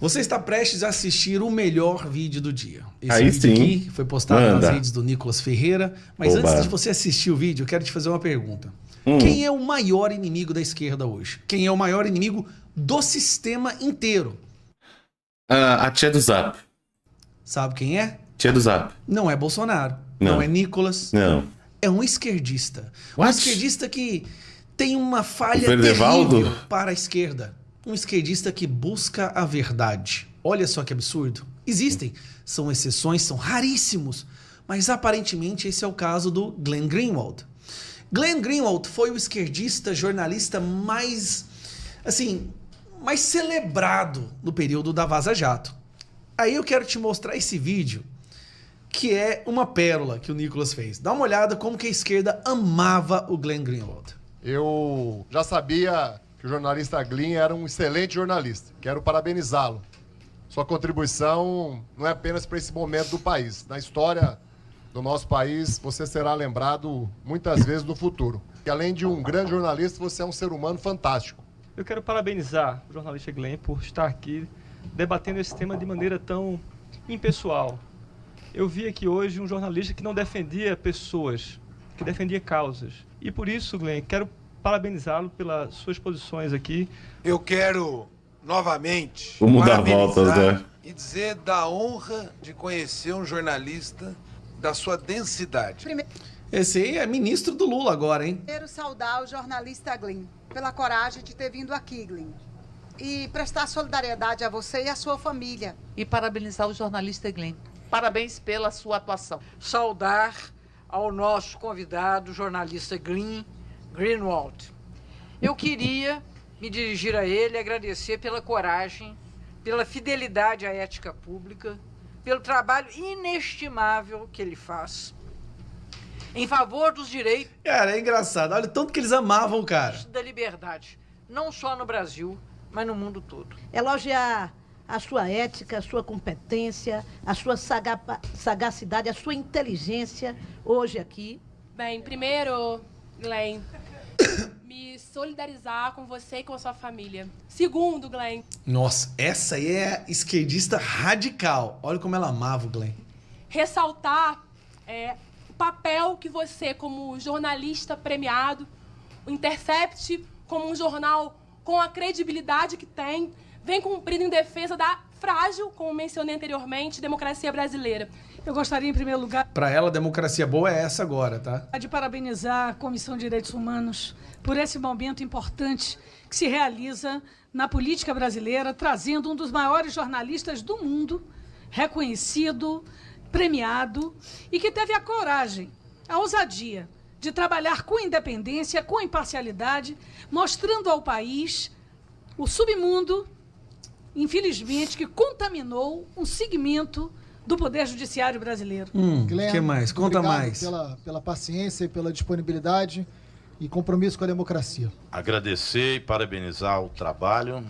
Você está prestes a assistir o melhor vídeo do dia. Esse Aí vídeo sim. aqui foi postado Manda. nas redes do Nicolas Ferreira. Mas Oba. antes de você assistir o vídeo, eu quero te fazer uma pergunta. Hum. Quem é o maior inimigo da esquerda hoje? Quem é o maior inimigo do sistema inteiro? Uh, a tia do Zap. Sabe quem é? Tia do Zap. Não é Bolsonaro. Não, não é Nicolas. Não. É um esquerdista. What? Um esquerdista que tem uma falha terrível para a esquerda um esquerdista que busca a verdade. Olha só que absurdo. Existem, são exceções, são raríssimos, mas aparentemente esse é o caso do Glenn Greenwald. Glenn Greenwald foi o esquerdista jornalista mais assim, mais celebrado no período da Vaza Jato. Aí eu quero te mostrar esse vídeo que é uma pérola que o Nicolas fez. Dá uma olhada como que a esquerda amava o Glenn Greenwald. Eu já sabia o jornalista Glyn era um excelente jornalista. Quero parabenizá-lo. Sua contribuição não é apenas para esse momento do país. Na história do nosso país, você será lembrado muitas vezes no futuro. E além de um grande jornalista, você é um ser humano fantástico. Eu quero parabenizar o jornalista Glenn por estar aqui debatendo esse tema de maneira tão impessoal. Eu vi aqui hoje um jornalista que não defendia pessoas, que defendia causas. E por isso, Glenn, quero parabenizá-lo pelas suas posições aqui. Eu quero novamente. Vamos dar voltas, né? E dizer da honra de conhecer um jornalista da sua densidade. Primeiro... Esse aí é ministro do Lula agora, hein? Primeiro saudar o jornalista Glenn pela coragem de ter vindo aqui, Glenn, E prestar solidariedade a você e a sua família. E parabenizar o jornalista Glenn. Parabéns pela sua atuação. Saudar ao nosso convidado, jornalista Glenn. Greenwald. Eu queria me dirigir a ele e agradecer pela coragem, pela fidelidade à ética pública, pelo trabalho inestimável que ele faz em favor dos direitos. Cara, é engraçado. Olha o tanto que eles amavam, cara. Da liberdade, não só no Brasil, mas no mundo todo. Elogiar a sua ética, a sua competência, a sua sagacidade, a sua inteligência hoje aqui? Bem, primeiro, Glenn, me solidarizar com você e com a sua família. Segundo, Glenn. Nossa, essa aí é esquerdista radical. Olha como ela amava o Glenn. Ressaltar é, o papel que você, como jornalista premiado, o Intercept, como um jornal com a credibilidade que tem, vem cumprindo em defesa da frágil, como mencionei anteriormente, democracia brasileira. Eu gostaria, em primeiro lugar. Para ela, democracia boa é essa agora, tá? De parabenizar a Comissão de Direitos Humanos por esse momento importante que se realiza na política brasileira, trazendo um dos maiores jornalistas do mundo, reconhecido, premiado e que teve a coragem, a ousadia de trabalhar com independência, com imparcialidade, mostrando ao país o submundo infelizmente, que contaminou um segmento do Poder Judiciário brasileiro. Hum, que mais? Conta mais. Pela, pela paciência e pela disponibilidade e compromisso com a democracia. Agradecer e parabenizar o trabalho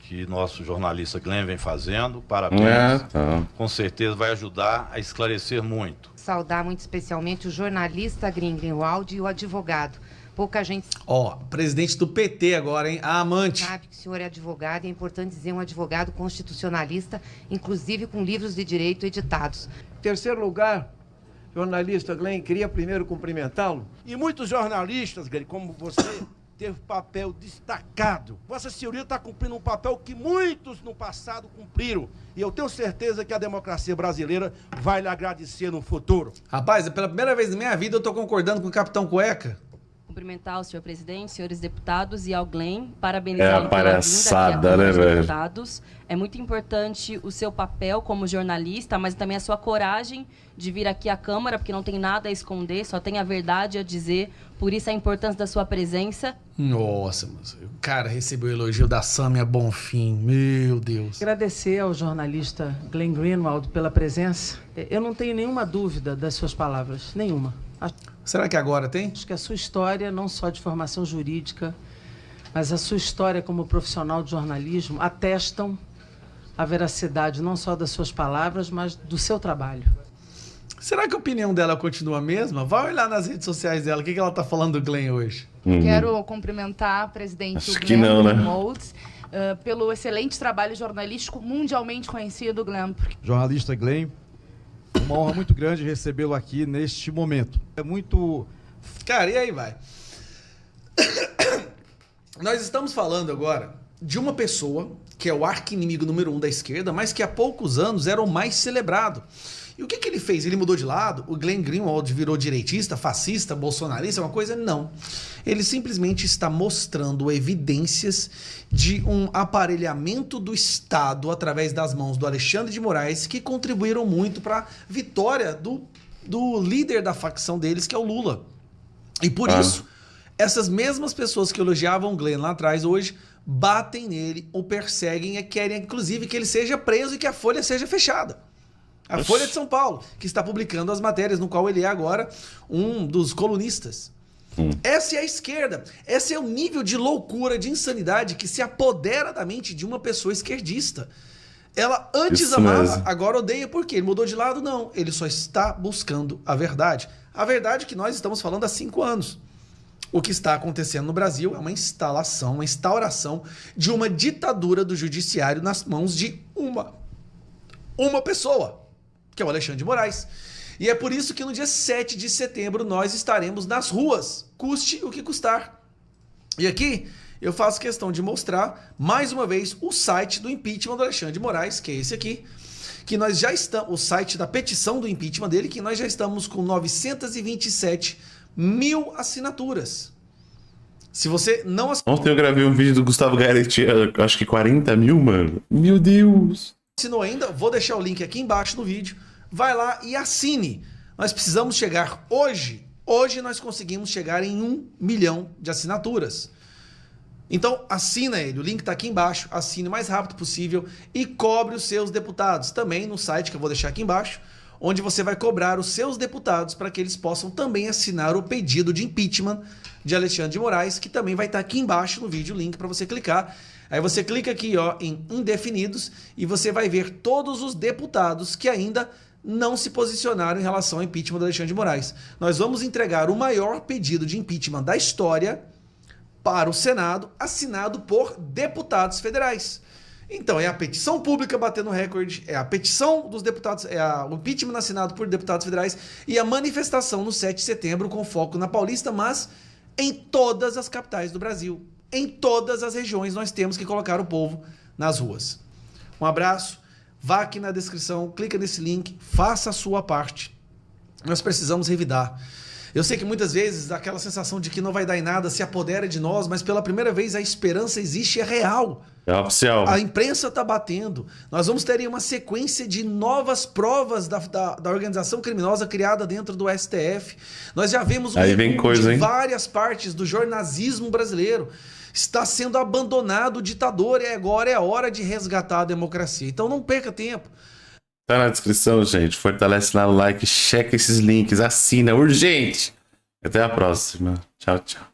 que nosso jornalista Glenn vem fazendo. Parabéns. É, tá. Com certeza vai ajudar a esclarecer muito. Saudar muito especialmente o jornalista Gringo e o advogado Pouca gente. Ó, presidente do PT agora, hein? A ah, amante. Sabe que o senhor é advogado e é importante dizer um advogado constitucionalista, inclusive com livros de direito editados. Em terceiro lugar, jornalista Glenn, queria primeiro cumprimentá-lo. E muitos jornalistas, Glenn, como você, teve papel destacado. Vossa Senhoria está cumprindo um papel que muitos no passado cumpriram. E eu tenho certeza que a democracia brasileira vai lhe agradecer no futuro. Rapaz, pela primeira vez na minha vida eu estou concordando com o Capitão Cueca cumprimentar o senhor presidente, senhores deputados e ao Glenn, parabenizar é a palhaçada, né, velho? Deputados. É muito importante o seu papel como jornalista, mas também a sua coragem de vir aqui à Câmara, porque não tem nada a esconder, só tem a verdade a dizer. Por isso a importância da sua presença. Nossa, mas o cara recebeu o elogio da Sâmia Bonfim. Meu Deus. Agradecer ao jornalista Glenn Greenwald pela presença. É, eu não tenho nenhuma dúvida das suas palavras, nenhuma. Será que agora tem? Acho que a sua história, não só de formação jurídica, mas a sua história como profissional de jornalismo, atestam a veracidade não só das suas palavras, mas do seu trabalho. Será que a opinião dela continua a mesma? Vai olhar nas redes sociais dela, o que, ela está falando do Glenn hoje? Uhum. Quero cumprimentar o presidente Acho Glenn que não, né? uh, pelo excelente trabalho jornalístico mundialmente conhecido, Glenn. Jornalista Glenn, uma honra muito grande recebê-lo aqui neste momento. É muito. Cara, e aí vai. Nós estamos falando agora de uma pessoa que é o arqui-inimigo número um da esquerda, mas que há poucos anos era o mais celebrado. E o que, que ele fez? Ele mudou de lado? O Glenn Greenwald virou direitista, fascista, bolsonarista, uma coisa? Não. Ele simplesmente está mostrando evidências de um aparelhamento do Estado através das mãos do Alexandre de Moraes que contribuíram muito para a vitória do, do líder da facção deles, que é o Lula. E por ah. isso, essas mesmas pessoas que elogiavam o Glenn lá atrás, hoje batem nele, o perseguem e é querem, inclusive, que ele seja preso e que a folha seja fechada. A Folha de São Paulo, que está publicando as matérias, no qual ele é agora um dos colunistas. Hum. Essa é a esquerda. Esse é o nível de loucura, de insanidade que se apodera da mente de uma pessoa esquerdista. Ela antes Isso amava, mesmo. agora odeia porque ele mudou de lado? Não. Ele só está buscando a verdade. A verdade que nós estamos falando há cinco anos. O que está acontecendo no Brasil é uma instalação, uma instauração de uma ditadura do judiciário nas mãos de uma, uma pessoa que é o Alexandre de Moraes. E é por isso que no dia 7 de setembro nós estaremos nas ruas, custe o que custar. E aqui eu faço questão de mostrar mais uma vez o site do impeachment do Alexandre de Moraes, que é esse aqui, que nós já estamos, o site da petição do impeachment dele, que nós já estamos com 927 mil assinaturas. Se você não Ontem eu gravei um vídeo do Gustavo Garrett, acho que 40 mil, mano. Meu Deus! assinou ainda, vou deixar o link aqui embaixo no vídeo. Vai lá e assine. Nós precisamos chegar hoje. Hoje nós conseguimos chegar em um milhão de assinaturas. Então assina ele, o link está aqui embaixo, assine o mais rápido possível e cobre os seus deputados. Também no site que eu vou deixar aqui embaixo, onde você vai cobrar os seus deputados para que eles possam também assinar o pedido de impeachment de Alexandre de Moraes, que também vai estar tá aqui embaixo no vídeo o link para você clicar Aí você clica aqui ó, em indefinidos e você vai ver todos os deputados que ainda não se posicionaram em relação ao impeachment do Alexandre de Moraes. Nós vamos entregar o maior pedido de impeachment da história para o Senado, assinado por deputados federais. Então, é a petição pública batendo recorde, é a petição dos deputados, é a, o impeachment assinado por deputados federais e a manifestação no 7 de setembro com foco na Paulista, mas em todas as capitais do Brasil em todas as regiões nós temos que colocar o povo nas ruas. Um abraço, vá aqui na descrição, clica nesse link, faça a sua parte. Nós precisamos revidar. Eu sei que muitas vezes aquela sensação de que não vai dar em nada se apodera de nós, mas pela primeira vez a esperança existe e é real. É oficial. A imprensa está batendo. Nós vamos ter uma sequência de novas provas da, da, da, organização criminosa criada dentro do STF. Nós já vemos Aí vem coisa, de hein? várias partes do jornalismo brasileiro está sendo abandonado o ditador e agora é a hora de resgatar a democracia. Então não perca tempo. Tá na descrição, gente. Fortalece lá o like, checa esses links, assina urgente. Até a próxima. Tchau, tchau.